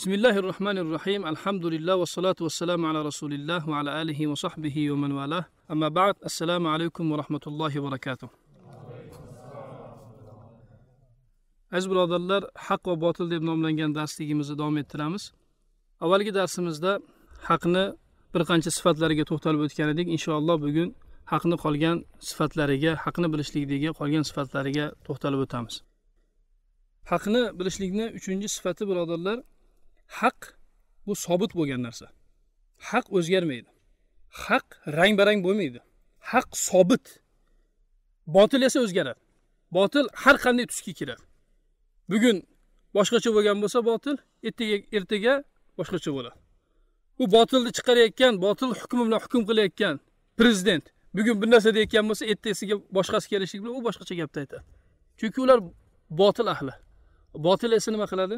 بسم الله الرحمن الرحيم الحمد لله والصلاة والسلام على رسول الله وعلى آله وصحبه ومن والاه أما بعد السلام عليكم ورحمة الله وبركاته aziz birodarlar haq va botil deb nomlangan darsligimizni davom ettiramiz avvalgi darsimizda haqni bir qancha sifatlariga to'xtalib o'tgan edik inshaalloh bugun haqni qolgan sifatlariga haqni bilishlikdagi qolgan sifatlariga to'xtalib o'tamiz haqni bilishlikni uchinchi sifati birodarlar haq bu sobit bo'lgan narsa haq o'zgarmaydi haq rang barang bo'lmaydi haq sobit botil esa o'zgaradi botil har qanday tusga kiradi bugun boshqacha bo'lgan bo'lsa botil ertaga ertaga boshqacha bo'ladi u botilni chiqarayotgan botil hukmi bilan hukm qilayotgan prezident bugun bir narsa deyotgan bo'lsa ertasiga boshqasi kelishlik bilan u boshqacha gapni aytadi chunki ular botil ahli botil esa nima qiladi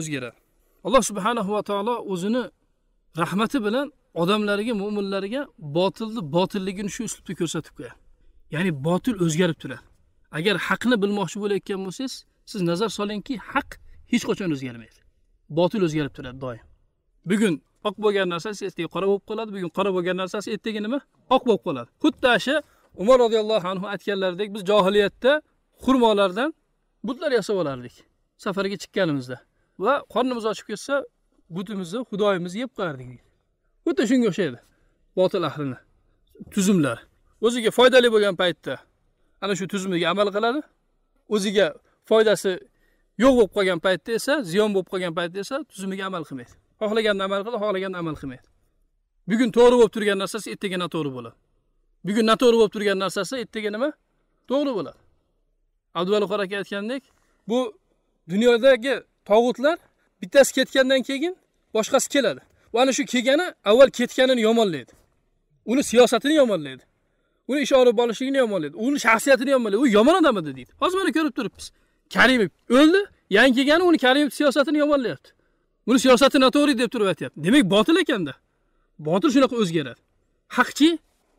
o'zgaradi alloh subhanahu va taolo o'zini rahmati bilan odamlarga mo'minlarga botilni botilligini shu uslubda ko'rsatib qo'yadi ya'ni botil o'zgarib turadi agar haqni bilmoqchi bo'layotgan bo'lsangiz siz nazar solingki haq hech qachon o'zgarmaydi botil o'zgarib turadi doim bugun oq bo'lgan narsasi ertaga qora bo'lib qoladi bugun qora bo'lgan narsasi ertaga nima oq bo'lib qoladi xuddi umar roziyallohu anhu aytganlaridek biz johiliyatda xurmolardan butlar yasab olardik safarga chiqqanimizda va qornimiz ochib ketsa butimizni xudoyimiz yeb qo'yardik deydi xuddi shunga o'xshaydi botil ahlini tuzumlar o'ziga foydali bo'lgan paytda ana shu tuzumiga amal qiladi o'ziga foydasi yo'q bo'lib qolgan paytda esa ziyon bo'lib qolgan paytda esa tuzumiga amal qilmaydi xohlaganda amal qiladi xohlaganini amal qilmaydi bugun to'g'ri bo'lib turgan narsasi ertaga noto'g'ri bo'ladi bugun noto'g'ri bo'lib turgan narsasi ertaga nima to'g'ri bo'ladi abduvali aka aytgandek bu dunyodagi tog'utlar bittasi ketgandan keyin boshqasi keladi va ana shu kelgani avval ketganini yomonlaydi uni siyosatini yomonlaydi uni ish olib borishligini yomonlaydi uni shaxsiyatini yomonlaydi u yomon odam edi deydi hozir mana ko'rib turibmiz karimov o'ldi yangi kelgani uni karimov siyosatini yomonlayapti uni siyosati noto'g'ri deb turib aytyapti demak botil ekanda botil shunaqa o'zgaradi haqchi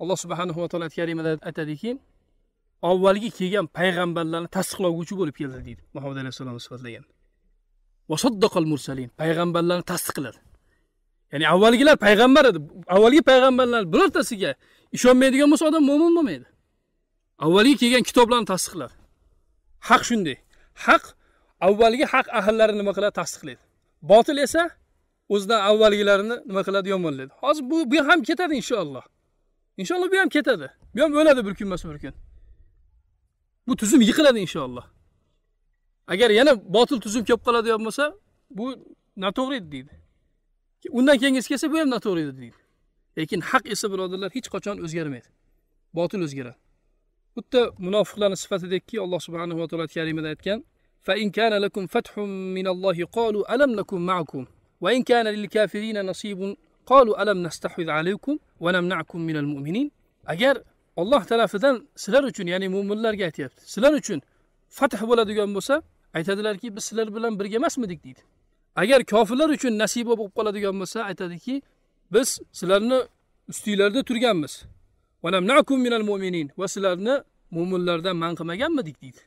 alloh subhanahu va taolo karimada aytadiki avvalgi kelgan payg'ambarlarni tasdiqlovchi bo'lib keldi deydi muhammad alayhissalomni sifatlaganda va saddaqal mursalin payg'ambarlarni tasdiqladi ya'ni avvalgilar payg'ambar edi avvalgi payg'ambarlar birortasiga ishonmaydigan bo'lsa odam mo'min bo'lmaydi avvalgi kelgan kitoblarni tasdiqladi haq shunday haq avvalgi haq ahllari nima qiladi tasdiqlaydi botil esa o'zidan avvalgilarini nima qiladi yomonlaydi hozir bu bu ham ketadi inshaalloh inshaalloh bu ham ketadi bu ham o'ladi bir kunmas bir kun bu tuzum yiqiladi inshaalloh agar yana botil tuzum kelib qoladigan bo'lsa bu noto'g'ri edi deydi undan keyingisi kelsa bu ham noto'g'ri edi deydi lekin haq esa birodarlar hech qachon o'zgarmaydi botil o'zgaradi xuddi munofiqlarning sifatidagiki alloh subhanahu va taolo Karimida aytgan "Fa in kana lakum fathun min Allohi qalu alam lakum ma'akum va in kana lil kafirin nasibun qalu alam nastahwiz alaykum va namna'kum min al mu'minin." agar Alloh tarafidan sizlar uchun ya'ni mu'minlarga aytyapti sizlar uchun fath bo'ladigan bo'lsa aytadilarki biz sizlar bilan birga emasmidik deydi agar kofirlar uchun nasiba bo'lib qoladigan bo'lsa aytadiki biz sizlarni ustinglarda turganmiz va sizlarni mo'minlardan man qilmaganmidik deydi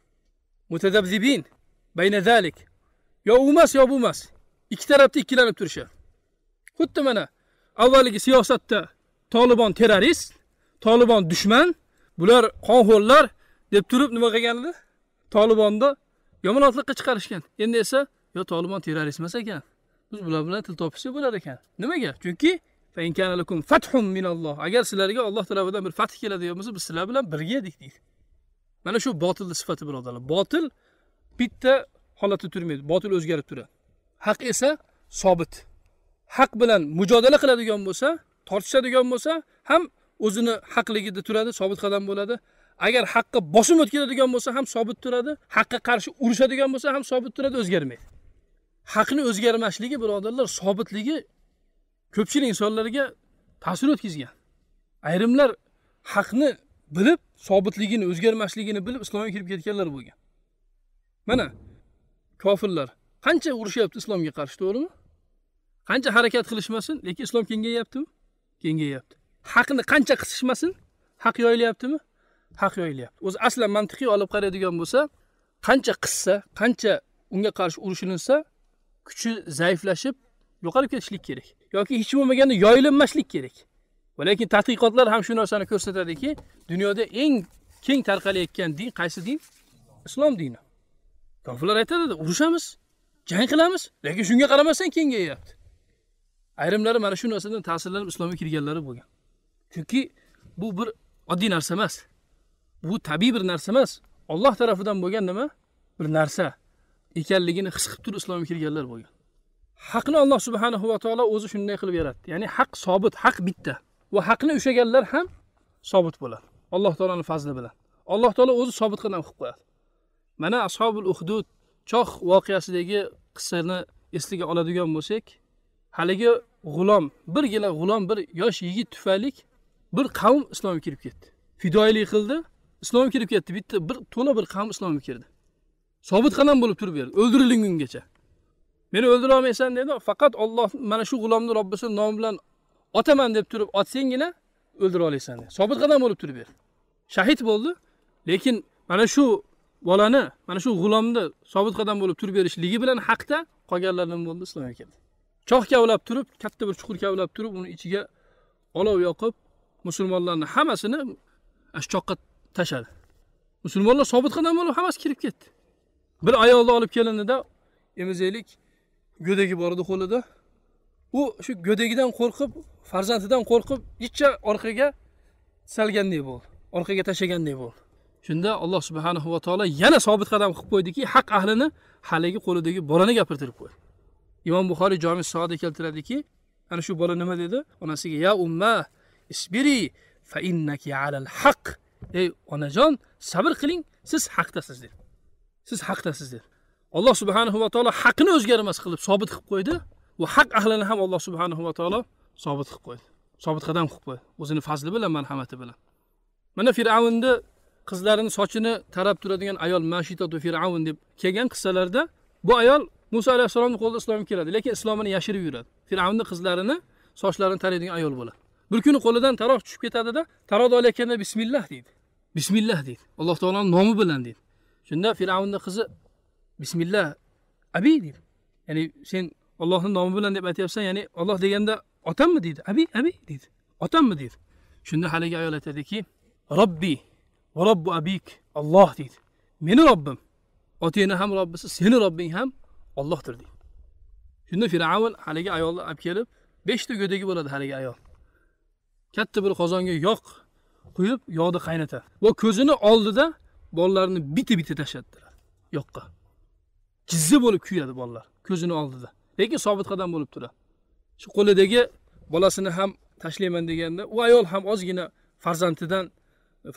mutadabzibin baynazalik yo u emas yo bu emas ikki tarafda ikkilanib turishadi xuddi mana avvalgi siyosatda tolibon terrorist tolibon dushman bular qonxo'rlar deb turib nima qilgan edi tolibonni yomonotlikqa chiqarishgan endi esa yo tolibon terrorist emas ekan biz bular bilan til topishsak bo'lar ekan nimaga chunki agar sizlarga olloh tarafidan bir fath keladigan bo'lsa biz sizlar bilan birga edik deydi mana shu botilni sifati birodarlar botil bitta holatda turmaydi botil o'zgarib turadi haq esa sobit haq bilan mujodala qiladigan bo'lsa tortishadigan bo'lsa ham o'zini haqligida turadi sobit qadam bo'ladi agar haqqa bosim o'tkazadigan bo'lsa ham sobit turadi haqqa qarshi urushadigan bo'lsa ham sobit turadi o'zgarmaydi haqni o'zgarmasligi birodarlar sobitligi ko'pchilik insonlarga ta'sir o'tkazgan ayrimlar haqni bilib sobitligini o'zgarmasligini bilib islomga kirib ketganlar bo'lgan mana kofirlar qancha urushyapti islomga qarshi to'g'rimi qancha harakat qilishmasin lekin islom kengayyaptimi kengayyapti haqni qancha qisishmasin haq yoyilyaptimi haq yoyilyapti o'zi aslan mantiqiy olib qaraydigan bo'lsa qancha qissa qancha unga qarshi urushilinsa, kuchi zaiflashib yo'qolib ketishlik kerak yoki hech bo'lmaganda yoyilinmaslik kerak lekin tadqiqotlar ham shu narsani ko'rsatadiki dunyoda eng keng tarqalayotgan din qaysi din islom dini kofirlar aytadi urushamiz jang qilamiz lekin shunga qaramasdan kengayyapti ayrimlari mana shu narsadan ta'sirlanib islomga kirganlari bo'lgan chunki bu bir oddiy narsa emas bu tabiiy bir narsa emas olloh tarafidan bo'lgan nima bir narsa ekanligini his qilib turib islomga kirganlar bo'lgan haqni alloh subhanahu va taolo o'zi shunday qilib yaratdi ya'ni haq sobit haq bitta va haqni ushlaganlar ham sobit bo'ladi alloh taoloni fazli bilan alloh taolo o'zi sobit qadam qilib qo'yadi mana ashobul uhdud choh voqeasidagi qissani esliga oladigan bo'lsak haligi g'ulom birgina g'ulom bir yosh yigit tufayli bir qavm islomga kirib ketdi fidoyilik qildi islom kirib ketdi bitta bir to'la bir qavm islomga kirdi sobit qadam bo'lib turib berdi o'ldirilgungacha meni o'ldira olmaysan dedi faqat olloh mana shu g'ulomni robbisi nomi bilan otaman deb turib otsanggina o'ldira olasan dedi sobit qadam bo'lib turib berdi shahid bo'ldi lekin mana shu bolani mana shu g'ulomni sobit qadam bo'lib turib berishligi bilan haqda qolganlar nima bo'ldi islomga kirdi choh kavlab turib katta bir chuqur kavlab turib uni ichiga olov yoqib musulmonlarni hammasini shu choqqa tashadi musulmonlar qadam bo'lib hammasi kirib ketdi bir ayolni olib kelindida emizaylik go'dagi bor edi qo'lida u shu go'dagidan qo'rqib farzandidan qo'rqib icha orqaga salganday bo'ldi orqaga tashlaganday bo'ldi shunda alloh subhanahu va taolo yana sobit qadam qilib qo'ydiki haq ahlini haligi qo'lidagi bolani gapirtirib qo'ydi imom buxoriy jomi soada keltiradiki ana shu bola nima dedi onasiga ya umma isbiri fa innaki alal haq ey onajon sabr qiling siz haqdasiz dedi siz haqdasiz dedi alloh subhanahu va taolo haqni o'zgarmas qilib sobit qilib qo'ydi va haq ahlini ham alloh subhanahu va taolo sobit qilib qo'ydi sobit qadam qilib qo'ydi o'zini fazli bilan marhamati bilan mana fir'avnni qizlarini sochini tarab turadigan ayol mashitatu fir'avn deb kelgan qissalarda bu ayol muso alayhissalomni qo'lida islomga keladi lekin islomini yashirib yuradi fir'avnni qizlarini sochlarini taraydigan ayol bo'ladi bir kuni qo'lidan taroq tushib ketadida taroqni olayotganda bismillah deydi bismillah deydi alloh taoloni nomi bilan deydi shunda fir'avnni qizi bismillah abi deydi ya'ni sen ollohni nomi bilan deb aytyapsan ya'ni olloh deganda otammi deydi abi abi deydi otammi deydi shunda haligi ayol aytadiki robbi va robbu abik olloh deydi meni robbim otingni ham robbisi seni robbing ham ollohdir deydi shunda fir'avn haligi ayolni olib kelib beshta go'dagi bo'ladi haligi ayol katta bir qozonga yog' quyib yog'ni qaynatadi va ko'zini oldida bolalarini bitta bitta tashladilar yoqqa jizza bo'lib kuyadi bolalar ko'zini oldida lekin sobit qadam bo'lib turadi shu qo'lidagi bolasini ham tashlayman deganda u ayol ham ozgina farzandidan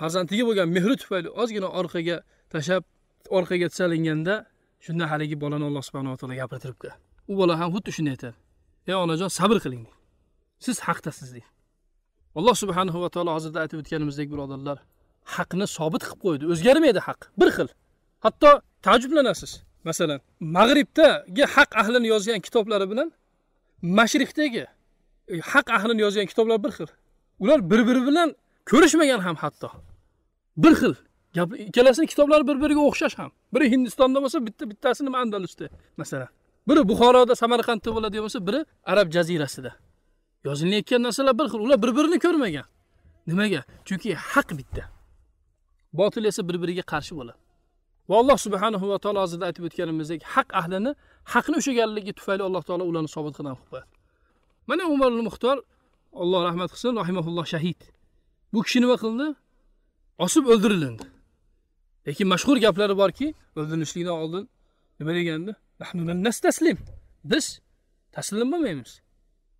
farzandiga bo'lgan mehri tufayli ozgina orqaga tashlab orqaga tisalinganda shunda haligi bolani alloh subhanava taolo gapirtiribdi u bola ham xuddi shunday aytadi ey onajon sabr qiling siz haqdasiz deydi alloh subhanahu va taolo hozirda aytib o'tganimizdek birodarlar haqni sobit qilib qo'ydi o'zgarmaydi haq bir xil hatto taajjublanasiz masalan mag'ribdagi haq ahlini yozgan kitoblari bilan mashriqdagi e, haq ahlini yozgan kitoblar bir xil ular bir biri bilan ko'rishmagan ham hatto bir xil ikkalasini kitoblari bir biriga o'xshash ham biri hindistonda bo'lsa bitta bittasi nima andalusda masalan biri buxoroda samarqandda bo'ladigan bo'lsa biri arab jazirasida yozilayotgan narsalar bir xil ular bir birini ko'rmagan nimaga chunki haq bitta botil esa bir biriga qarshi bo'ladi va alloh subhanahu va taolo hozirda aytib o'tganimizdek haq ahlini haqni ushlaganligi tufayli alloh taolo ularni sobit qadam qilib qo'yadi mana umar muxtor alloh rahmat qilsin rahimaulloh shahid bu kishi nima qildi osib o'ldirilindi lekin mashhur gaplari borki o'ldirilishlikdan oldin nima degandi biz taslim bo'lmaymiz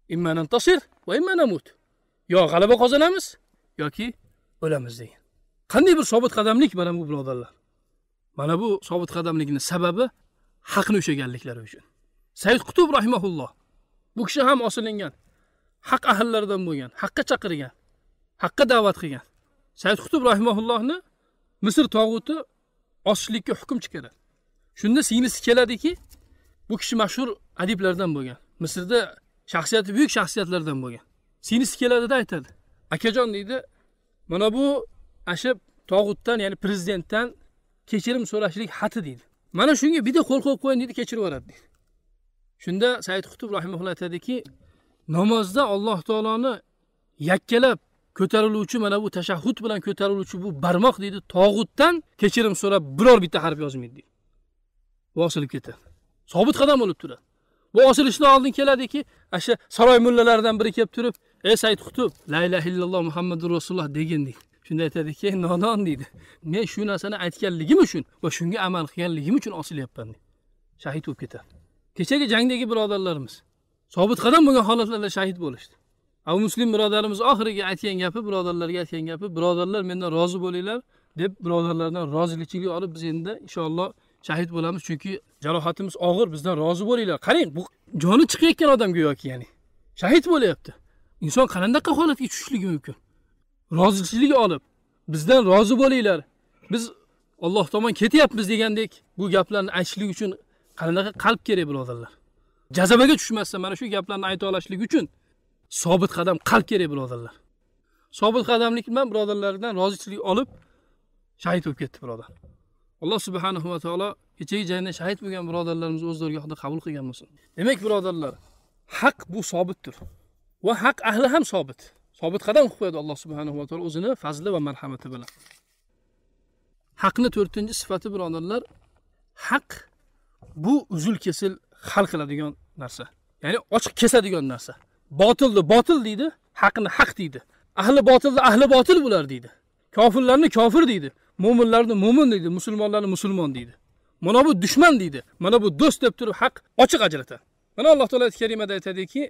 imma nantasir va imma namut yo g'alaba qozonamiz yoki o'lamiz degan qanday bir sobit qadamlik mana bu birodarlar mana bu sobit qadamlikni sababi haqni ushlaganliklari uchun said qutub rahimaulloh bu kishi ham osilingan haq ahllaridan bo'lgan haqqa chaqirgan haqqa da'vat qilgan said qutub rahimaullohni misr tog'uti osishlikka hukm chiqaradi shunda singlisi keladiki bu kishi mashhur adiblardan bo'lgan misrda shaxsiyati buyuk shaxsiyatlardan bo'lgan singlisi keladida aytadi akajon deydi mana bu ana tog'utdan ya'ni prezidentdan kechirim so'rashlik xati deydi mana shunga bitta qo'l qo'yib qo'ying deydi kechirib yuboradi deydi shunda said qutb rahimulloh aytadiki namozda alloh taoloni yakkalab ko'tariluvchi mana bu tashahhud bilan ko'tariluvchi bu barmoq deydi tog'utdan kechirim so'rab biror bitta harf yozmaydi deydi bu osilib ketadi sobit qadam bo'lib turadi bu osilishdan oldin keladiki Aşı saray mullalardan biri kep türüp, ey said qutub la ilahe illaha illalloh muhammadu rasululloh degindek shunda aytadiki nodon dedi. men shu narsani aytganligim uchun va shunga amal qilganligim uchun osilyapman shahid bo'lib ketadi kechagi jangdagi birodarlarimiz sobit qadam bo'lgan holatlarda shahid bo'lishdi abu muslim ahri birodarimiz oxirgi aytgan gapi birodarlarga aytgan gapi birodarlar mendan rozi bo'linglar deb razı rozilikchilik alıp biz endi inshaalloh shahid bo'lamiz chunki jarohatimiz og'ir bizdan rozi bo'linglar qarang bu joni chiqayotgan odam go'yoki ya'ni shahid bo'lyapti inson qanaqa holatga tushishligi mumkin rozichilik olib bizdan rozi bo'linglar biz olloh tomon ketyapmiz degandek bu gaplarni aytishlik uchun qanaqa qalb kerak birodarlar jazabaga tushmasdan mana shu gaplarni ayta olishlik uchun sobit qadam qalb kerak birodarlar sobit qadamlik bilan birodarlardan rozichilik olib shahid bo'lib ketdi birodar alloh subhanahu va taolo kechagi jangda shahid bo'lgan birodarlarimizni o'z dargohida qabul qilgan bo'lsin demak birodarlar haq bu sobitdir va haq ahli ham sobit sobit qadam qo'yib qo'yadi alloh subhanahu va taolo o'zini fazli va marhamati bilan haqni to'rtinchi sifati birodarlar haq bu uzil kesil hal qiladigan narsa ya'ni ochiq kesadigan narsa botilni botil deydi haqni haq deydi ahli botilni ahli botil bular deydi kofirlarni kofir deydi mo'minlarni mo'min deydi musulmonlarni musulmon deydi mana bu dushman deydi mana bu do'st deb turib haq ochiq ajratadi mana alloh taolo oyati karimada aytadiki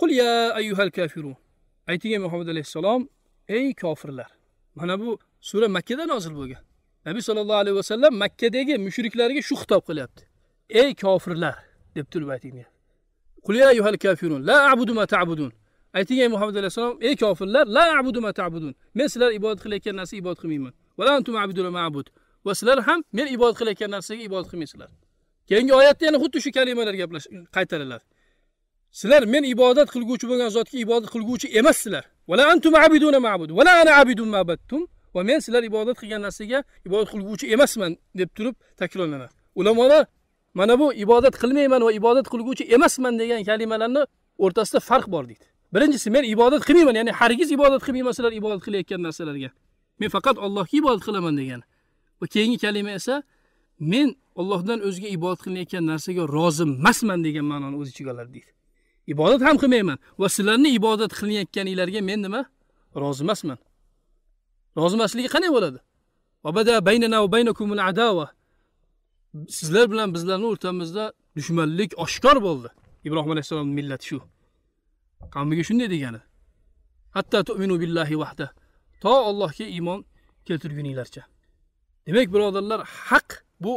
qul ya ayyuhal kafirun ayting ey muhammad alayhissalom ey kofirlar mana bu sura makkada nozil bo'lgan nabiy sollallohu alayhi vasallam makkadagi mushriklarga shu xitob qilyapti ey kofirlar deb turib ayting qul ya ayyuhal kafirun la a'budu ma ta'budun ayting ey muhammad alayhissalom ey kofirlar la a'budu ma ta'budun men sizlar ibodat qilayotgan narsa ibodat qilmayman va antum abidul ma'bud va sizlar ham men ibodat qilayotgan narsaga ibodat qilmaysizlar keyingi oyatda yana xuddi shu kalimalar gaplash qaytariladi sizlar men ibodat qilguvchi bo'lgan zotga ibodat qilguvchi emassizlar vala antum abiduna ma'bud vala ana abidun ma'battum va men sizlar ibodat qilgan narsaga ibodat qilguvchi emasman deb turib takrorlanadi ulamolar mana bu ibodat qilmayman va ibodat qilguvchi emasman degan kalimalarni o'rtasida farq bor deydi birinchisi men ibodat qilmayman ya'ni hargiz ibodat qilmayman sizlar ibodat qilayotgan narsalarga men faqat allohga ibodat qilaman degan va keyingi kalima esa men Allohdan o'zga ibodat qilinayotgan narsaga rozi emasman degan ma'noni o'z ichiga oladi deydi ibodat ham qilmayman va sizlarni ibodat qilinayotganingizlarga men nima rozi emasman rozi emasligi qanday bo'ladi adawa. sizlar bilan bizlarning o'rtamizda dushmanlik oshkor bo'ldi ibrohim alayhissalomni millati shu Qamiga shunday degani hatto tu'minu billahi vahda to allohga iymon keltirguninglarcha demak birodarlar haq bu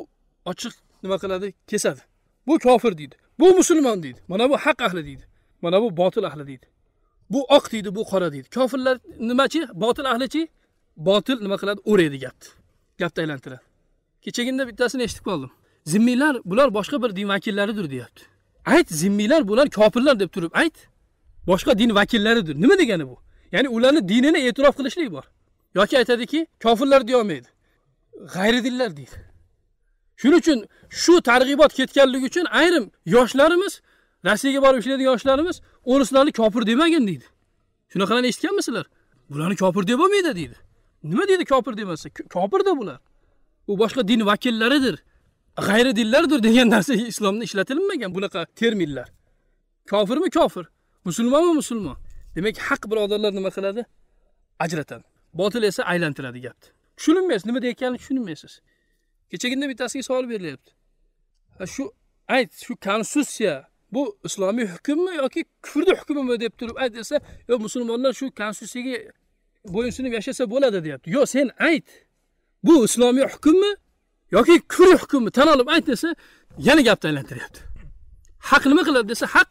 ochiq nima qiladi kesadi bu kofir deydi bu musulmon deydi mana bu haq ahli deydi mana bu botil ahli deydi bu oq deydi bu qora deydi kofirlar nimachi botil ahlichi botil nima qiladi o'raydi gapni gapni aylantiradi kechagina bittasini eshitib qoldim zimmiylar bular boshqa bir din vakillaridir deyapti ayt zimmiylar bular kofirlar deb turib ayt boshqa din vakillaridir nima degani bu ya'ni ularni dinini e'tirof qilishlik bor yoki aytadiki kofirlar deyolmaydi g'ayridinlar deydi shuning uchun shu targ'ibot ketganligi uchun ayrim yoshlarimiz rossiyaga borib ishlaydigan yoshlarimiz o'rislarni kofir demagin deydi shunaqalarni eshitganmisizlar bularni kofir deb bo'lmaydi deydi nima deydi kofir demasa kofirda bular u boshqa din vakillaridir g'ayri dinlardir degan narsa islomda ishlatilmagan bunaqa terminlar kofirmi kofir musulmonmi musulmon demak haq birodarlar nima qiladi ajratadi botil esa aylantiradi gapni tushunilmaysiz nima deyotganini tushunmaysiz kechagina bittasiga savol berilyapti shu ayt shu konstitutsiya bu islomiy hukmmi yoki kufrni hukmimi deb turib ayt desa yo musulmonlar shu konstitutsiyaga bo'ysunib yashasa bo'ladi deyapti yo'q sen ayt bu islomiy hukmmi yoki kufr hukmi tan olib ayt desa yana gapni aylantiryapti haq nima qiladi desa haq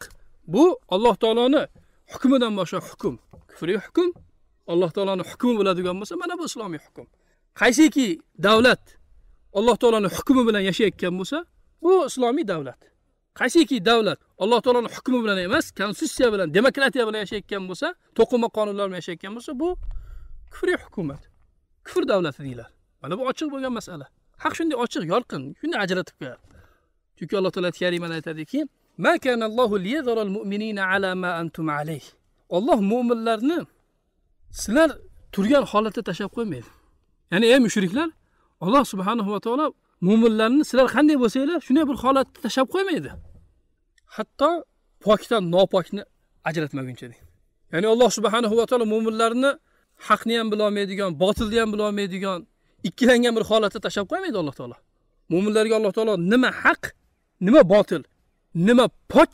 bu alloh taoloni hukmidan boshqa hukm kufriy hukm alloh taoloni hukmi bo'ladigan bo'lsa mana bu islomiy hukm qaysiki davlat alloh taoloni hukmi bilan yashayotgan bo'lsa bu islomiy davlat qaysiki davlat alloh taoloni hukmi bilan emas konstitutsiya bilan demokratiya bilan yashayotgan bo'lsa to'qima qonunlar bilan yashayotgan bo'lsa bu kufriy hukumat kufr davlati deyiladi mana bu ochiq bo'lgan masala haq shunday ochiq yorqin shunday ajratib qo'yadi chunki alloh taolo oyati aytadiki ma kanallohu liyadharal mu'minina ala ma antum alayh Alloh mu'minlarni sizlar turgan holatda tashlab qo'ymaydi. Ya'ni ey mushriklar, Alloh subhanahu va taolo mu'minlarni sizlar qanday bo'lsanglar, shunday bir holatda tashlab qo'ymaydi. Hatto pokdan nopokni ajratmaguncha deng. Ya'ni Alloh subhanahu va taolo mu'minlarni haqni ham bilolmaydigan, botilni ham bilolmaydigan, ikkilangan bir holatda tashlab qo'ymaydi Alloh taolo. Mu'minlarga Alloh taolo nima haq, nima botil nima pok,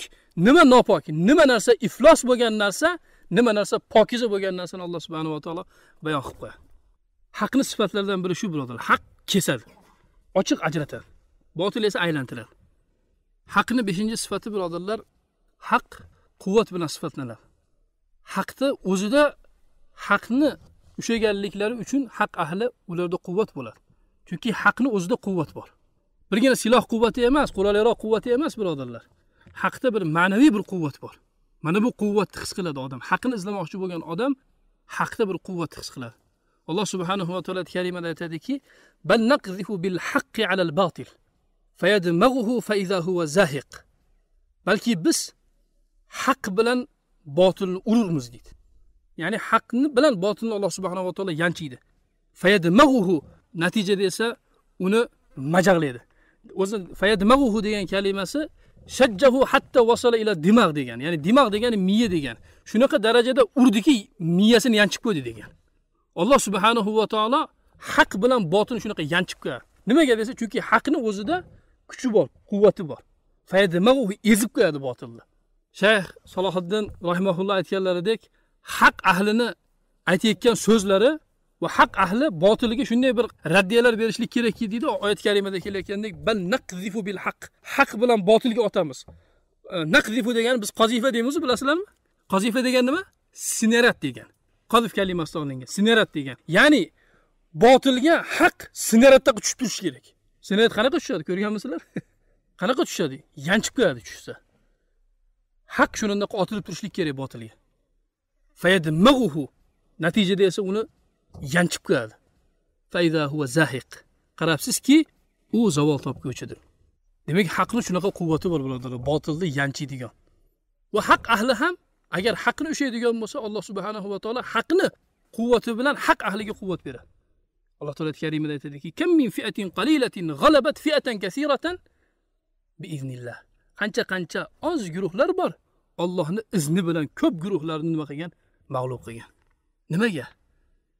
nima nopok, nima narsa iflos bo'lgan narsa, nima narsa pokiza bo'lgan narsani Alloh subhanahu va taolo bayon qilib qo'yadi. Haqni sifatlaridan biri shu birodarlar, haq kesadi. Ochiq ajratadi. Botil esa aylantiradi. Haqni 5-sifati birodarlar, haq quvvat bilan sifatlanadi. haqni o'zida haqni ushlaganliklari uchun haq ahli ularda quvvat bo'ladi. Chunki haqni o'zida quvvat bor. Birgina siloh quvvati emas, qulaliroq quvvati emas birodarlar. haqda bir ma'naviy bir quvvat bor mana bu quvvatni his qiladi odam haqni izlamoqchi bo'lgan odam haqda bir quvvatni his qiladi alloh subhanahu va taolo kalimada aytadiki bal naqzihu bil haqqi alal batil fayadmaghuhu fa iza huwa zahiq balki biz haq bilan botilni ururmiz deydi ya'ni haqni bilan botilni alloh subhanahu va taolo yanchiydi fayadmaghuhu natijada esa uni majag'laydi o'zi fayadmaghuhu degan kalimasi shajjahu hatta vasala ila dimag degan ya'ni dimag degani miya degan shunaqa darajada urdiki miyasini yanchib qo'ydi degan alloh subhanahu va taolo haq bilan botin shunaqa yanchib qo'yadi nimaga desa chunki haqni o'zida kuchi bor quvvati bor fayadimag'u ezib qo'yadi botilni shayx salohiddin rahimaulloh aytganlaridek haq ahlini aytayotgan so'zlari va haq ahli botiliga shunday bir raddiyalar berishlik kerakki deydi oyat karimada kelayotgandek bal naqzifu bil haq haq bilan botilga otamiz e, naqzifu degani biz qozifa deymiz bilasizlarmi qozifa degani nima sinerat degan qozif kalimasidan olingan sinerat degan ya'ni botilga haq sinaratda tushib turishi kerak sinerat qanaqa tushadi ko'rganmisizlar qanaqa tushadi yanchib qo'yadi tushsa haq shunaqa otilib turishlik kerak botilga natijada esa uni yanchib kiradi fayda huva zahiq qarabsizki u zavol topguvchidir demak haqni shunaqa quvvati bor birodarlar botilni yanchiydigan va haq ahli ham agar haqni ushlaydigan bo'lsa alloh subhanahu va taolo haqni quvvati bilan haq ahliga quvvat beradi alloh taolo karimida aytadiki kam min fiatin qalilatin g'alabat fiatan kasiratan biiznillah qancha qancha oz guruhlar bor ollohni izni bilan ko'p guruhlarni nima qilgan mag'lub qilgan nimaga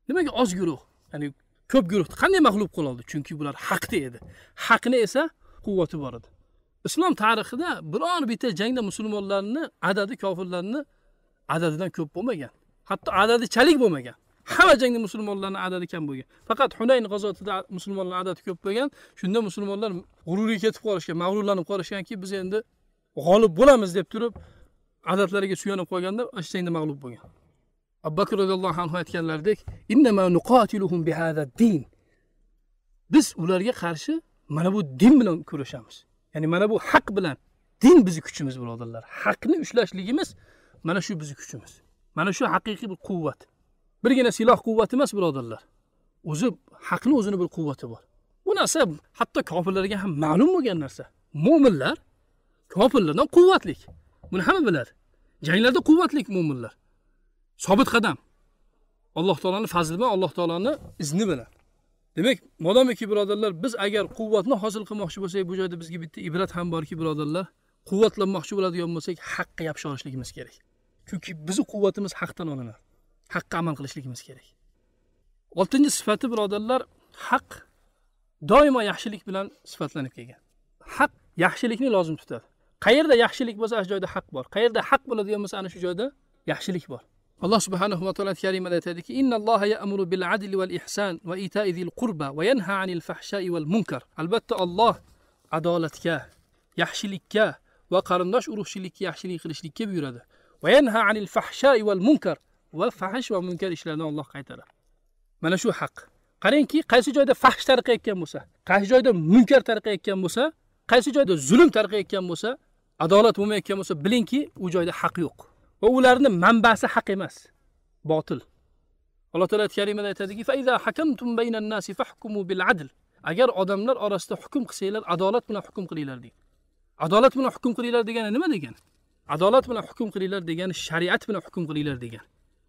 nimaga oz guruh ya'ni ko'p guruhni qanday mag'lub qila oldi chunki bular haqda edi haqni esa quvvati bor edi islom tarixida biror bitta jangda musulmonlarni adadi kofirlarni adadidan ko'p bo'lmagan hatto adadi chalik bo'lmagan hamma jangda musulmonlarni adadi kam bo'lgan faqat hunayn g'azotida musulmonlar adadi ko'p bo'lgan shunda musulmonlar g'ururga ketib qolishgan mag'rurlanib qolishganki biz endi g'olib bo'lamiz deb turib adatlarga suyanib qolganda o'sha jangda mag'lub bo'lgan abu bakr roziyallohu anhu aytganlaridek din biz ularga qarshi mana bu din bilan kurashamiz ya'ni mana bu haq bilan din bizning kuchimiz birodarlar haqni ushlashligimiz mana shu bizning kuchimiz mana shu haqiqiy bir quvvat birgina siloh quvvati emas birodarlar o'zi haqni o'zini bir quvvati bor bu narsa hatto kofirlarga ham ma'lum bo'lgan narsa Mu'minlar kofirlardan quvvatlik buni hamma biladi janglarda quvvatlik mu'minlar. sobit qadam alloh taoloni fazli bilan alloh taoloni izni bilan demak modomiki birodarlar biz agar quvvatni hosil qilmoqchi bo'lsak bu joyda bizga bitta ibrat ham borki birodarlar quvvatlanmoqchi bo'ladigan bo'lsak haqqa yopishib olishligimiz kerak chunki bizni quvvatimiz haqdan olinadi haqqa amal qilishligimiz kerak oltinchi sifati birodarlar haq doimo yaxshilik bilan sifatlanib kelgan haq yaxshilikni lozim tutadi qayerda yaxshilik bo'lsa ana shu joyda haq bor qayerda haq bo'ladigan bo'lsa ana shu joyda yaxshilik bor Allah subhanahu wa ta'ala Kerim'e de dedi ki İnne Allah ya'muru bil adli vel ihsan ve ita'i zil kurba ve yenha anil fahşai vel munkar. Elbette Allah adaletke, yahşilikke ve karındaş uruşçilikke, yahşilik kılışlikke buyuradi. Ve yenha anil fahşai vel munkar ve fahiş ve munkar işlerinden Allah qaytaradi. Mana shu haq. Qarangki, qaysi joyda fahsh tarqi etgan bo'lsa, qaysi joyda munkar tarqi etgan bo'lsa, qaysi joyda zulm tarqi etgan bo'lsa, adolat bo'lmayotgan bo'lsa, bilingki, u joyda haq yo'q. va ularni manbasi haq emas botil alloh taolo karimada aytadiki agar odamlar orasida hukm qilsanglar adolat bilan hukm qilinglar deydi adolat bilan hukm qilinglar degani nima degani adolat bilan hukm qilinglar degani shariat bilan hukm qilinglar degani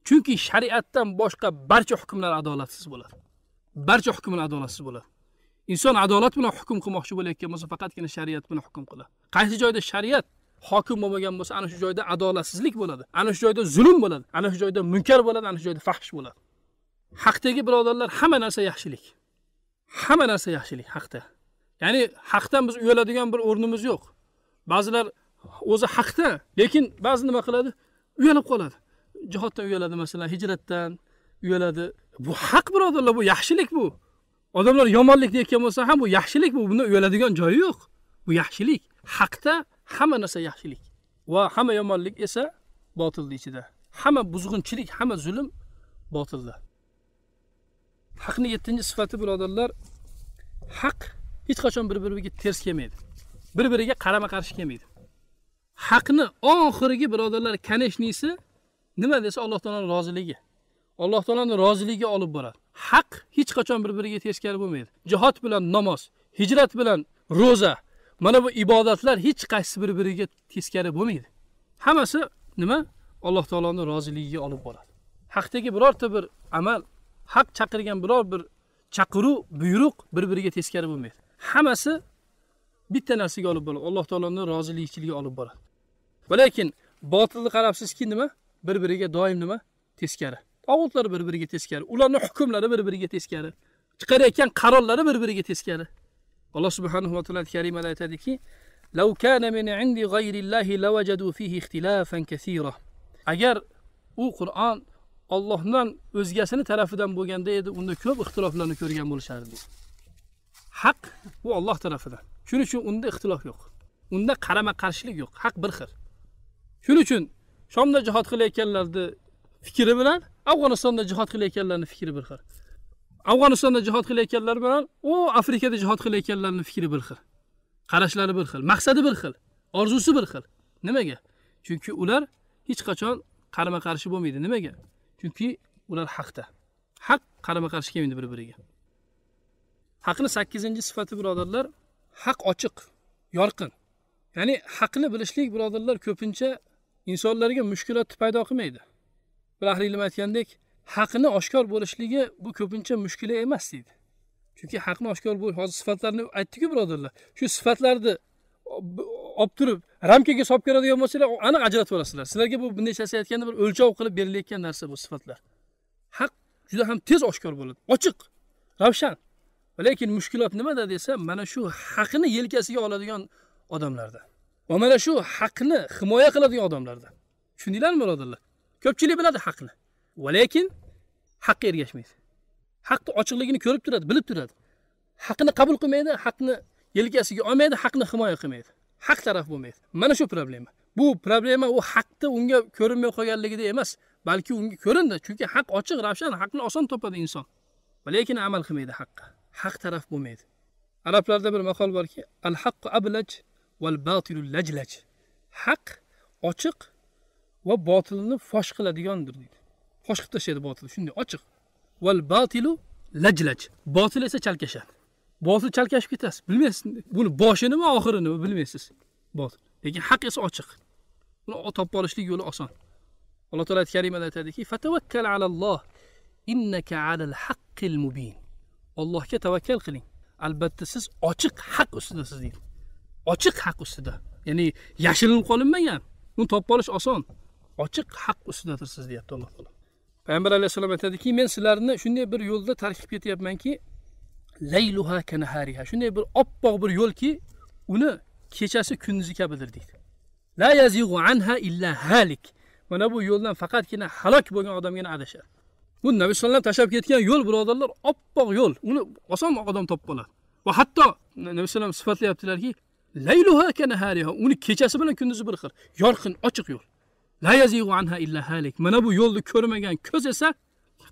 chunki shariatdan boshqa barcha hukmlar adolatsiz bo'ladi barcha hukmlar adolatsiz bo'ladi inson adolat bilan hukm qilmoqchi bo'layotgan bo'lsa faqatgina shariat bilan hukm qiladi qaysi joyda shariat hokim bo'lmagan bo'lsa ana shu joyda adolatsizlik bo'ladi ana shu joyda zulm bo'ladi ana shu joyda munkar bo'ladi ana shu joyda fahsh bo'ladi haqdagi birodarlar hamma narsa yaxshilik hamma narsa yaxshilik haqda ya'ni haqdan biz uyaladigan bir o'rnimiz yo'q ba'zilar o'zi haqda lekin ba'zi nima qiladi uyalib qoladi jihoddan uyaladi masalan hijratdan uyaladi bu haq birodarlar bu yaxshilik bu odamlar yomonlik deyotgan bo'lsa ham bu yaxshilik bu bundan uyaladigan joyi yo'q bu yaxshilik haqda hamma narsa yaxshilik va hamma yomonlik esa botilni ichida hamma buzg'unchilik hamma zulm botilda haqni yettinchi sifati birodarlar haq hech qachon bir biriga ters kelmaydi bir biriga qarama qarshi kelmaydi haqni oxirgi birodarlar kanishnisi nima desa alloh taoloni roziligi alloh taoloni roziligiga olib boradi haq hech qachon bir biriga teskari bo'lmaydi jihod bilan namoz hijrat bilan ro'za mana bu ibodatlar hech qaysi bir biriga teskari bo'lmaydi hammasi nima alloh taoloni roziligiga olib boradi haqdagi birorta bir amal haq chaqirgan biror bir chaqiruv buyruq bir biriga teskari bo'lmaydi hammasi bitta narsaga olib boradi alloh taoloni roziligichiligiga olib boradi va lekin botilni qarabsizki nima bir biriga doim nima teskari tog'utlar bir biriga teskari ularni hukmlari bir biriga teskari chiqarayotgan qarorlari bir biriga teskari alloh subhanahu va taolo karimada aytadiki "Law kana min 'indi غير الله lawajadu fihi ikhtilafan kaseera." agar u Qur'on Allohdan o'zgasini tarafidan bo'lganda edi unda ko'p ixtiloflarni ko'rgan bo'lishardi haq bu Alloh tarafidan shuning uchun unda ixtilof yo'q unda qarama qarshilik yo'q haq bir xil shuning uchun shomda jihod qilayotganlarni fikri bilan afg'onistonda jihod qilayotganlarning fikri bir xil afg'onistonda jihod qilayotganlar bilan u afrikada jihod qilayotganlarning fikri bir xil qarashlari bir xil maqsadi bir xil orzusi bir xil nimaga chunki ular hech qachon qarama qarshi bo'lmaydi nimaga chunki ular haqda haq qarama qarshi kelmaydi bir biriga haqni sakkizinchi sifati birodarlar haq ochiq yorqin ya'ni haqni bilishlik birodarlar ko'pincha insonlarga mushkulot paydo qilmaydi bir ahli ilm aytgandek haqni oshkor bo'lishligi bu ko'pincha mushkula emas deydi chunki haqni oshkor bo'l hozir sifatlarni aytdiku birodarlar shu sifatlarni olib turib ramkaga solib keladigan bo'lsanglar aniq ajratib olasizlar sizlarga bu bunday narsa aytganda bir o'lchov qilib berilayotgan narsa bu sifatlar haq juda ham tez oshkor bo'ladi ochiq ravshan lekin mushkulot nimada desa mana shu haqni yelkasiga oladigan odamlarda va mana shu haqni himoya qiladigan odamlarda tushundinglarmi birodarlar ko'pchilik biladi haqni va lekin haqqa ergashmaydi haqni ochiqligini ko'rib turadi bilib turadi haqni qabul qilmaydi haqni yelkasiga olmaydi haqni himoya qilmaydi haq taraf bo'lmaydi mana shu problema bu problema u haqni unga ko'rinmay qolganligida emas balki unga ko'rindi chunki haq ochiq ravshan haqni oson topadi inson lekin amal qilmaydi haqqa haq taraf bo'lmaydi arablarda bir maqol borki al haqqu ablaj val batilu lajlaj haq ochiq va botilni fosh qiladigandir deydi qo'sh tashlaydi botil shunday ochiq val batilu lajlaj botil esa chalkashadi botil chalkashib ketasiz bilmaysiz buni boshi nima oxiri nima bilmaysiz botil lekin haq esa ochiq uni topib olishlik yo'li oson alloh taolo karimada aytadiki fatavakkal alalloh innaka alal haqqil mubin allohga tavakkal qiling albatta siz ochiq haq ustidasiz deydi ochiq haq ustida ya'ni yashirinib qolinmagan uni topib olish oson ochiq haq ustidadirsiz deyapti alloh taolo payg'ambar alayhissalom aytadiki men sizlarni shunday bir yo'lda tarkib ketyapmanki layluha kanahariha shunday bir oppoq bir yo'lki uni kechasi kunduzi kabidir deydi la yazig'u anha illa halik mana bu yo'ldan faqatgina halok bo'lgan odamgina adashadi bu nabiy alayhisalom tashlab ketgan yo'l birodarlar oppoq yo'l uni oson odam topib qoladi va hatto nabiy alayhisalom sifatlayaptilarki layluha kanahariha uni kechasi bilan kunduzi bir xil yorqin ochiq yo'l la yazig'u anha illa halik mana bu yo'lni ko'rmagan ko'z esa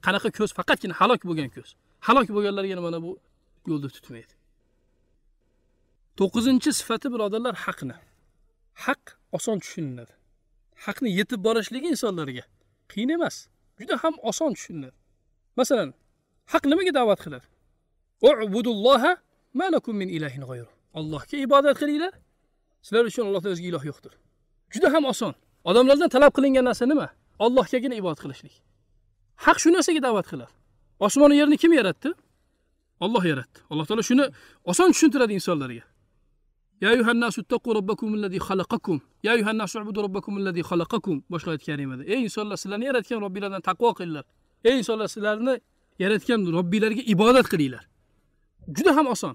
qanaqa ko'z faqatgina halok bo'lgan ko'z halok bo'lganlarga mana bu yo'lni tutmaydi 9-chi sifati birodarlar haqni haq oson tushuniladi haqni yetib borishligi insonlarga qiyin emas juda ham oson tushuniladi masalan haq nimaga da'vat qiladi ubudulloha lakum min ilahin g'oyru allohga ibodat qilinglar sizlar uchun allohdan o'zga iloh yo'qdir juda ham oson odamlardan talab qilingan narsa nima ollohgagina ibodat qilishlik haq shu narsaga da'vat qiladi osmonu yerni kim yaratdi olloh yaratdi alloh taolo shuni oson tushuntiradi insonlarga Ya أيها الناس اتقوا ربكم الذي خلقكم يا أيها الناس اعبدوا ربكم boshqa oyat karimada ey insonlar sizlarni yaratgan Robbilardan taqvo qilinglar ey insonlar sizlarni yaratgan robbiylariga ibodat qilinglar juda ham oson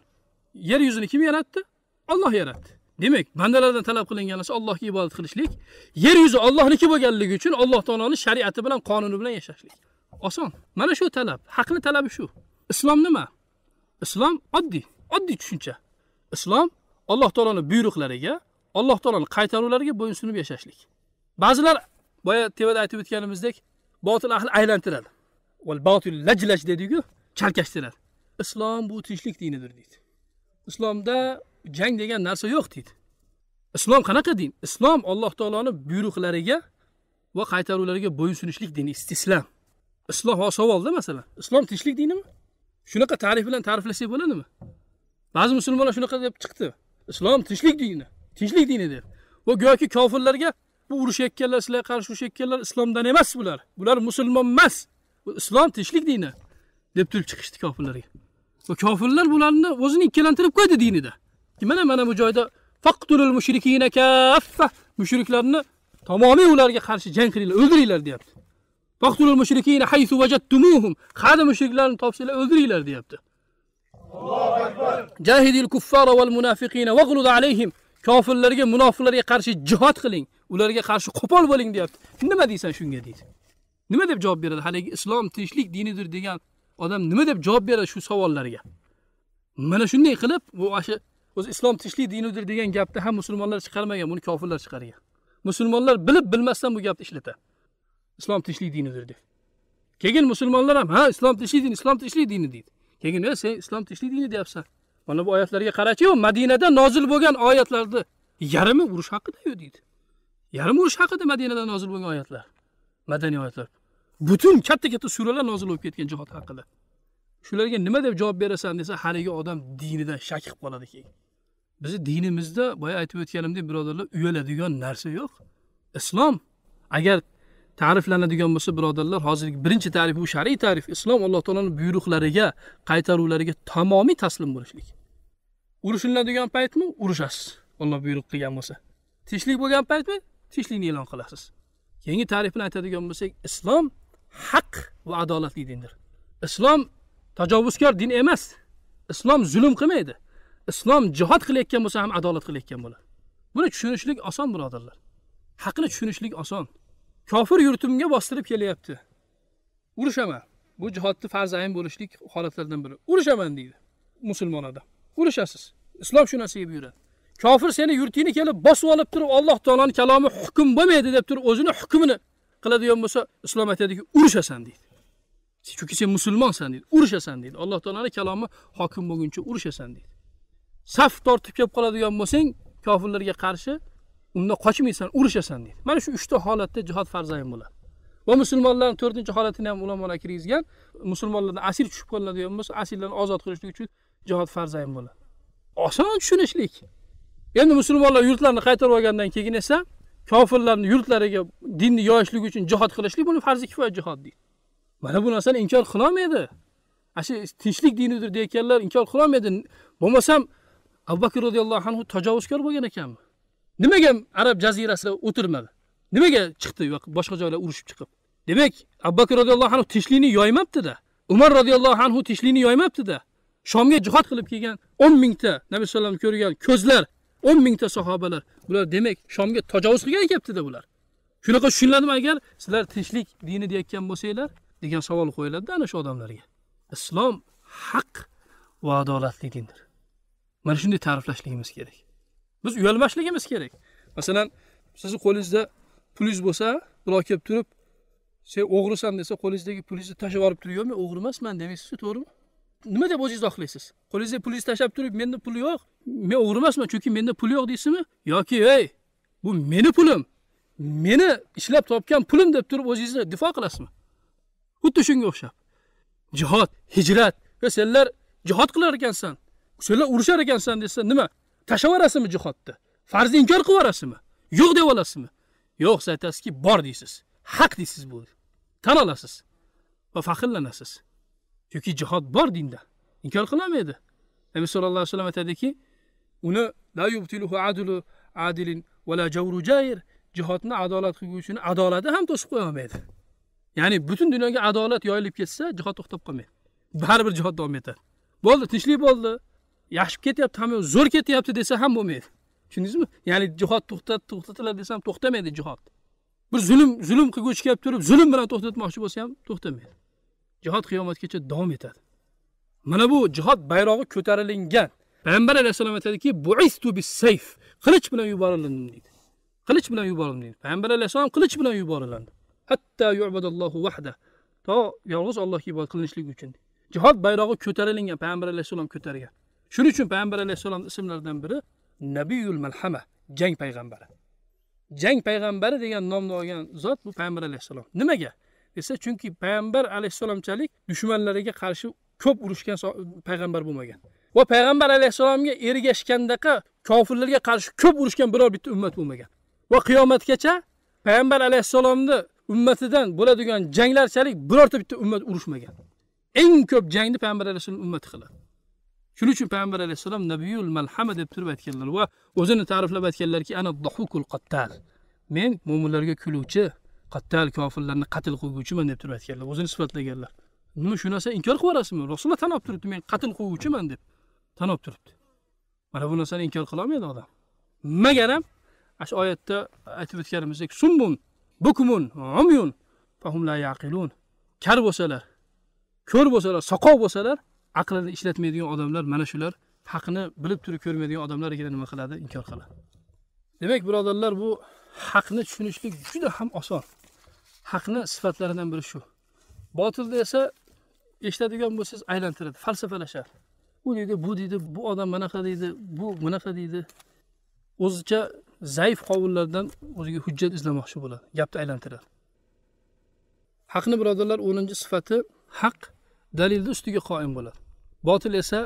yer yuzini kim yaratdi olloh yaratdi demak bandalardan talab qilingan narsa allohga ibodat qilishlik yer yuzi ollohniki bo'lganligi uchun alloh taoloni shariati bilan qonuni bilan yashashlik oson mana shu talab haqni talabi shu islom nima islom oddiy oddiy tushuncha islom alloh taoloni buyruqlariga alloh taoloni qaytaruvlariga bo'ysunib yashashlik ba'zilar boya tevada aytib o'tganimizdek botil ahli aylantiradi botil dedi deydiku chalkashtiradi islom bu tinchlik dinidir deydi islomda jang degan narsa yo'q deydi islom qanaqa din islom alloh taoloni buyruqlariga va qaytaruvlariga bo'ysunishlik dini istislom islom ho savolda masalan islom tinchlik dinimi shunaqa ta'rif bilan ta'riflasak bo'ladimi ba'zi musulmonlar shunaqa deb chiqdi islom tinchlik dini tinchlik dini deb va go'yoki kofirlarga bu urushayotganlar sizlarga qarshi urushayotganlar islomdan emas bular bular musulmon emas bu islom tinchlik dini deb turib chiqishdi kofirlarga va kofirlar bularni o'zini ikkilantirib qo'ydi dinida mana mana bu joyda faqtulul mushrikina kaffa mushriklarni tamomiy ularga qarshi jang qilinglar o'ldiringlar deyapti faqtulul mushrikina haythu wajadtumuhum qada mushriklarni topsanglar o'ldiringlar deyapti akbar jahidil kuffara val munafiqina waghlud alayhim kofirlarga munofiqlarga qarshi jihad qiling ularga qarshi qo'pol bo'ling deyapti nima deysan shunga deydi nima deb javob beradi haligi islom tinchlik dinidir degan odam nima deb javob beradi shu savollarga mana shunday qilib bu o'zi islom tinchlik dinidir degan gapni ham musulmonlar chiqarmagan buni kofirlar chiqargan musulmonlar bilib bilmasdan bu gapni ishlatadi islom tinchlik dinidir deb keyin musulmonlar ham ha islom tinchlik dini islom tinchlik dini deydi keyin e sen islom tinchlik dini deyapsan mana bu oyatlarga qarachiyu madinada nozil bo'lgan oyatlarni yarmi urush haqidayu deydi yarim urush haqida madinada nozil bo'lgan oyatlar madaniy oyatlar butun katta katta suralar nozil bo'lib ketgan jihod haqida shularga nima deb javob berasan desa haligi odam dinidan shak qilib qoladi keyin bizni dinimizda boya aytib o'tganimdek birodarlar uyaladigan narsa yo'q islom agar ta'riflanadigan bo'lsa birodarlar hozirgi birinchi ta'rif bu shar'iy ta'rif islom alloh taoloni buyruqlariga qaytaruvlariga tamomiy taslim bo'lishlik urushiladigan paytmi urushasiz olloh buyruq qilgan bo'lsa tinchlik bo'lgan paytmi tinchlikni e'lon qilasiz keyingi ta'rif bilan aytadigan bo'lsak islom haq va adolatli dindir islom tajovuzkor din emas islom zulm qilmaydi islom jihod qilayotgan bo'lsa ham adolat qilayotgan bo'ladi buni tushunishlik oson birodarlar haqni tushunishlik oson kofir yurtimga bostirib kelyapti urushaman bu jihodni farz ayn bo'lishlik holatlaridan biri urushaman deydi musulmon odam urushasiz islom shu narsaga buyuradi kofir seni yurtingni kelib bosib olib turib alloh taoloni kalomi hukm bo'lmaydi deb turib o'zini hukmini qiladigan bo'lsa islom aytadiki urushasan deydi chunki sen musulmonsan deydi urushasan deydi alloh taoloni kalomi hokim bo'lguncha urushasan deydi saf tortib kelib qoladigan bo'lsang kofirlarga qarshi undan qochmaysan urishasan deydi mana shu uchta holatda jihod farzayin bo'ladi va musulmonlarni to'rtinchi holatini ham ulamolar kirgizgan musulmonlardan asir tushib qoladigan bo'lsa asirlarni ozod qilishlik uchun jihod farzayin bo'ladi oson tushunishlik endi musulmonlar yurtlarini qaytarib olgandan keyin esa kofirlarni yurtlariga dinni yoyishlik uchun jihod qilishlik buni farzi kifoya jihod deydi mana bu narsani inkor qilolmaydi ana shu tinchlik dinidir deyotganlar inkor qilolmaydi bo'lmasam abu bakr radhiyallohu anhu tajovuzkor bo'lgan ekanmi nimaga arab jazirasida o'tirmadi nimaga chiqdi boshqa joylarga urushib chiqib demak abu bakr radhiyallohu anhu yoymabdi-da. umar radhiyallohu anhu yoymabdi-da. shomga jihod qilib kelgan 10 mingta nabiy vasallam ko'rgan ko'zlar 10 mingta sahobalar bular demak shomga tajovuz qilgan ekapdi-da bular shunaqa tushunladim agar sizlar tinchlik dini deyotgan bo'lsanglar degan savol qo'yiladi-da ana shu odamlarga islom haq va adolatli dindir mana shunday ta'riflashligimiz kerak biz uyalmasligimiz kerak masalan sizni qo'lingizda pulingiz bo'lsa birov kelib turib sen o'g'risan desa qo'lingizdagi pulingizni tashlab yuborib turib yo'q men o'g'ri emasman demaysizku to'g'rimi nima deb o'zingizni oqlaysiz qo'lingizda pulingizni tashlab turib menda pul yo'q men o'g'ri emasman chunki menda pul yo'q deysizmi yoki ey bu meni pulim meni ishlab topgan pulim deb turib o'zingizni difo qilasizmi xuddi shunga o'xshab jihod hijrat senlar jihod qilar ekansan senlar urushar ekansan desa nima tashlab yuborasizmi jihodni farzni inkor qilib yuborasizmi yo'q deb olasizmi yo'q siz aytasizki bor deysiz haq deysiz bu tan olasiz va faxrlanasiz chunki jihod bor dinda inkor qilinmaydi nabiy sallallohu alayhi vasallam aytadiki uni la yubtiluhu adulu adilin la jawru jayr jihodni adolat qilguvchini adolati ham to'sib qo'ya olmaydi ya'ni butun dunyoga adolat yoyilib ketsa jihod to'xtab qolmaydi baribir jihod davom etadi bo'ldi tinchlik bo'ldi yashib ketyapti hamma zo'r ketyapti desa ham bo'lmaydi tushundingizmi ya'ni jihod to'xtat to'xtatiladi desa ham to'xtamaydi jihod bir zulm zulm qilguvchi kelib turib zulm bilan to'xtatmoqchi bo'lsa ham to'xtamaydi jihod qiyomatgacha davom etadi mana bu jihod bayrog'i ko'tarilingan payg'ambar alayhissalom aytadiki buistu bis sayf qilich bilan yuborildim deydi qilich bilan yuborildim deydi payg'ambar alayhissalom qilich bilan yuborilandi hatta yubadallohu vahda to yolg'iz ollohga ibodat qilinishligi uchun jihod bayrog'i ko'tarilingan payg'ambar alayhissalom ko'targan shuning uchun payg'ambar alayhissalomni ismlaridan biri nabiyul malhama jang payg'ambari jang payg'ambari degan nomni olgan zot bu payg'ambar alayhissalom nimaga desa chunki payg'ambar alayhissalomchalik dushmanlariga qarshi ko'p urushgan payg'ambar bo'lmagan va payg'ambar alayhissalomga ergashgandaqa kofirlarga qarshi ko'p urushgan biror bitta ummat bo'lmagan va qiyomatgacha payg'ambar alayhissalomni ummatidan bo'ladigan janglarchalik birorta bitta ummat urushmagan eng ko'p jangni payg'ambar alayhissalom ummati qiladi shuning uchun payg'ambar alayhissalom nabiyul malhama deb turib aytganlar va o'zini ta'riflab aytganlarki ana dahukul qattal men mo'minlarga kuluvchi qattal kofirlarni qatl qilguvchiman deb turib aytganlar o'zini sifatlaganlar nima shu narsani inkor qilib yuborasizmi rasululloh tan olib turibdi men qatl qiluvchiman deb tan olib turibdi mana bu narsani inkor olmaydi odam magar ham shu oyatda aytib o'tganimizdek summun bukmun umyun yaqilun kar bo'lsalar ko'r bo'lsalar soqov bo'lsalar aqlini ishlatmaydigan odamlar mana shular haqni bilib turib ko'rmaydigan odamlargina nima qiladi inkor qiladi demak birodarlar bu haqni tushunishlik juda ham oson haqni sifatlaridan biri shu botilni esa eshitadigan bo'lsangiz aylantiradi falsafalashadi u deydi bu deydi bu odam bunaqa deydi bu bunaqa deydi o'zicha zaif qovullardan o'ziga hujjat izlamoqchi bo'ladi gapni aylantiradi haqni birodarlar o'ninchi sifati haq dalilni ustiga qoim bo'ladi botil esa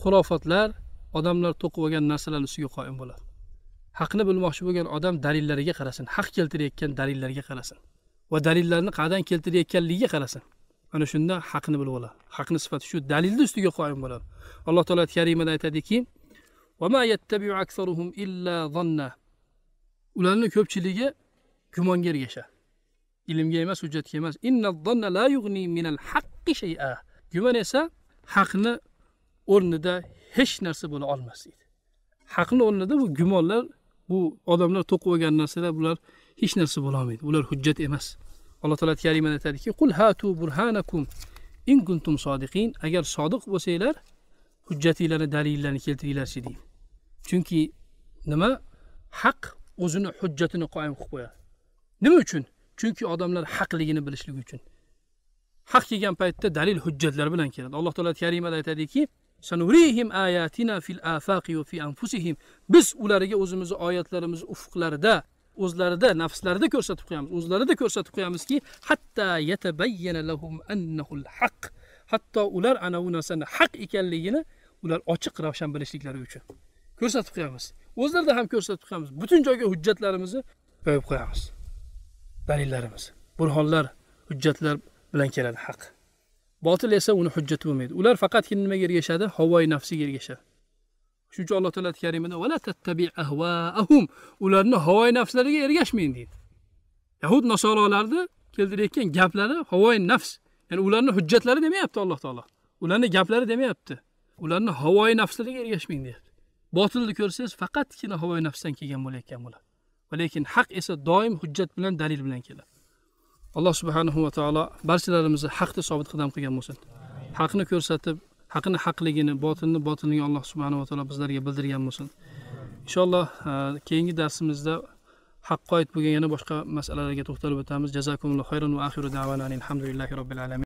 xurofatlar odamlar to'qib olgan narsalarni ustiga qoim bo'ladi haqni bilmoqchi bo'lgan odam dalillariga qarasin haq keltirayotgan dalillarga qarasin va dalillarni qayerdan keltirayotganligiga qarasin ana shunda haqni bilib oladi haqni sifati shu dalilni ustiga qoim bo'ladi alloh taolo karimada aytadiki ularni ko'pchiligi gumonga ergashadi ilmga emas hujjatga emas guman esa haqni o'rnida hech narsa bo'la olmas deydi haqni o'rnida bu gumonlar bu odamlar to'qib olgan narsalar bular hech narsa bo'la olmaydi. ular hujjat emas alloh taolo karimada aytadiki qul hatu burhanakum in kuntum sodiqin agar sodiq bo'lsanglar hujjatinglarni dalillaringizni keltiringlarchi deydi chunki nima haq o'zini hujjatini qoyim qilib qo'yadi nima uchun chunki odamlar haqligini bilishligi uchun haq kelgan paytda dalil hujjatlar bilan keladi alloh taolo karimada aytadiki sanurihim ayatina fil afaqi va fi anfusihim biz ularga o'zimizni oyatlarimizni ufqlarida o'zlarida nafslarida ko'rsatib qo'yamiz o'zlarida ko'rsatib qo'yamizki hatta yatabayyana lahum annahul hatto ular ana bu narsani haq ekanligini ular ochiq ravshan bilishliklari uchun ko'rsatib qo'yamiz o'zlarida ham ko'rsatib qo'yamiz butun joyga hujjatlarimizni qo'yib qo'yamiz dalillarimiz burhonlar hujjatlar bilan keladi haq botil esa uni hujjati bo'lmaydi ular faqatgina nimaga ergashadi havoyi nafsiga ergashadi shuning uchun alloh taolo karimida vala tattabi ahvaahum ularni havoyi nafslariga ergashmang deydi yahud nasorolarni keltirayotgan gaplari havoyi nafs ya'ni ularni hujjatlari demayapti alloh taolo ularni gaplari demayapti ularni havoyi nafslariga ergashmang deyapti botilni ko'rsangiz faqatgina havoyi nafsdan kelgan bo'layotgan bo'ladi lekin haq esa doim hujjat bilan dalil bilan keladi alloh subhanahu va taolo barchalarimizni haqda sobit qadam qilgan bo'lsin haqni ko'rsatib haqni haqligini botilni botilligini alloh subhanava taolo bizlarga bildirgan bo'lsin inshaalloh e, keyingi darsimizda haqqa oid bo'lgan yana boshqa masalalarga to'xtalib o'tamiz jazakumullohu xayron va axiru davana alhamdulillahi robbil alamin